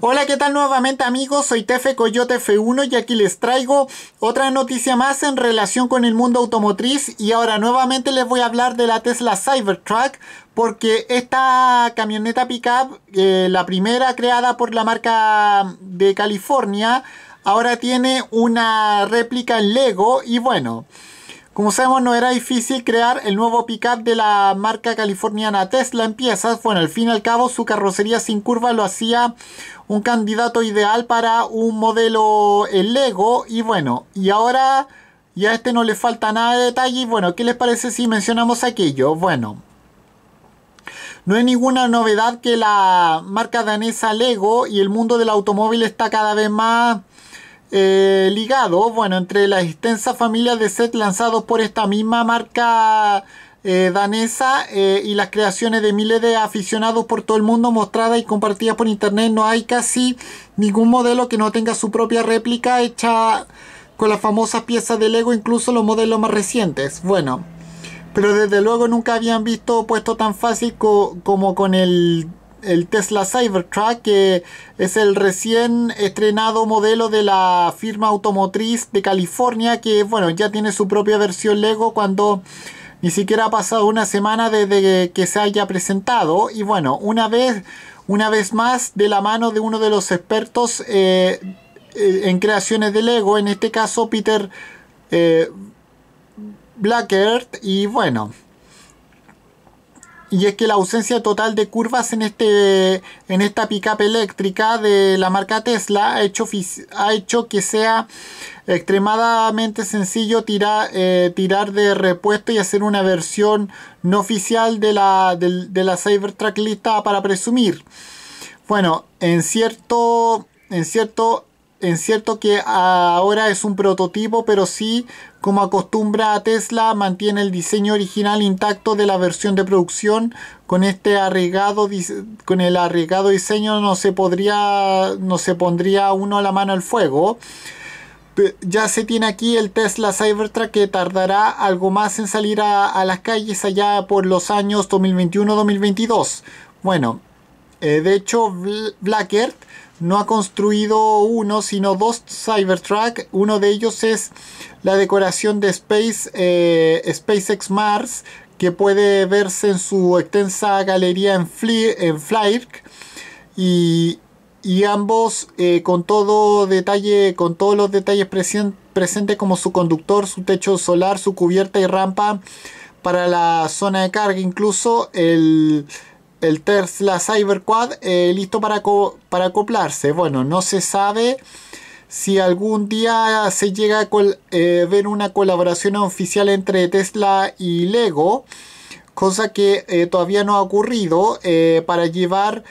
Hola, ¿qué tal nuevamente amigos? Soy Tefe Coyote F1 y aquí les traigo otra noticia más en relación con el mundo automotriz y ahora nuevamente les voy a hablar de la Tesla Cybertruck porque esta camioneta pickup, eh, la primera creada por la marca de California, ahora tiene una réplica en Lego y bueno... Como sabemos, no era difícil crear el nuevo pickup de la marca californiana Tesla en piezas. Bueno, al fin y al cabo, su carrocería sin curva lo hacía un candidato ideal para un modelo el Lego. Y bueno, y ahora ya a este no le falta nada de detalle. Y bueno, ¿qué les parece si mencionamos aquello? Bueno, no hay ninguna novedad que la marca danesa Lego y el mundo del automóvil está cada vez más eh, ligado, bueno, entre la extensa familia de sets lanzados por esta misma marca eh, danesa eh, y las creaciones de miles de aficionados por todo el mundo mostradas y compartidas por internet. No hay casi ningún modelo que no tenga su propia réplica hecha con las famosas piezas de Lego, incluso los modelos más recientes. Bueno, pero desde luego nunca habían visto puesto tan fácil como con el el Tesla Cybertruck, que es el recién estrenado modelo de la firma automotriz de California, que bueno, ya tiene su propia versión Lego cuando ni siquiera ha pasado una semana desde que se haya presentado. Y bueno, una vez, una vez más, de la mano de uno de los expertos eh, eh, en creaciones de Lego, en este caso Peter eh, Blackert, y bueno y es que la ausencia total de curvas en, este, en esta pickup eléctrica de la marca Tesla ha hecho, ha hecho que sea extremadamente sencillo tirar, eh, tirar de repuesto y hacer una versión no oficial de la, de, la Cybertruck lista para presumir. Bueno, en cierto, en cierto en cierto que ahora es un prototipo, pero sí, como acostumbra a Tesla, mantiene el diseño original intacto de la versión de producción. Con este con el arriesgado diseño no se podría, no se pondría uno a la mano al fuego. Ya se tiene aquí el Tesla Cybertruck que tardará algo más en salir a, las calles allá por los años 2021-2022. Bueno, eh, de hecho, Blackert no ha construido uno, sino dos Cybertruck. Uno de ellos es la decoración de Space, eh, SpaceX Mars, que puede verse en su extensa galería en, Flyrk. Y, ambos eh, con todo detalle, con todos los detalles presentes como su conductor, su techo solar, su cubierta y rampa para la zona de carga. Incluso el el Tesla Cyberquad eh, listo para, para acoplarse. Bueno, no se sabe si algún día se llega a eh, ver una colaboración oficial entre Tesla y Lego, cosa que eh, todavía no ha ocurrido, para llevar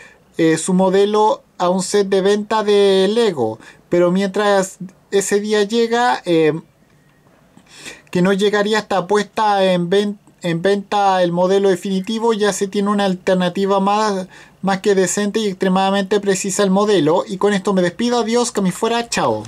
su modelo a un set de venta de Lego. Pero mientras ese día llega, que no llegaría hasta puesta en venta en venta el modelo definitivo ya se tiene una alternativa más, más que decente y extremadamente precisa el modelo. Y con esto me despido, adiós, que me fuera, chao.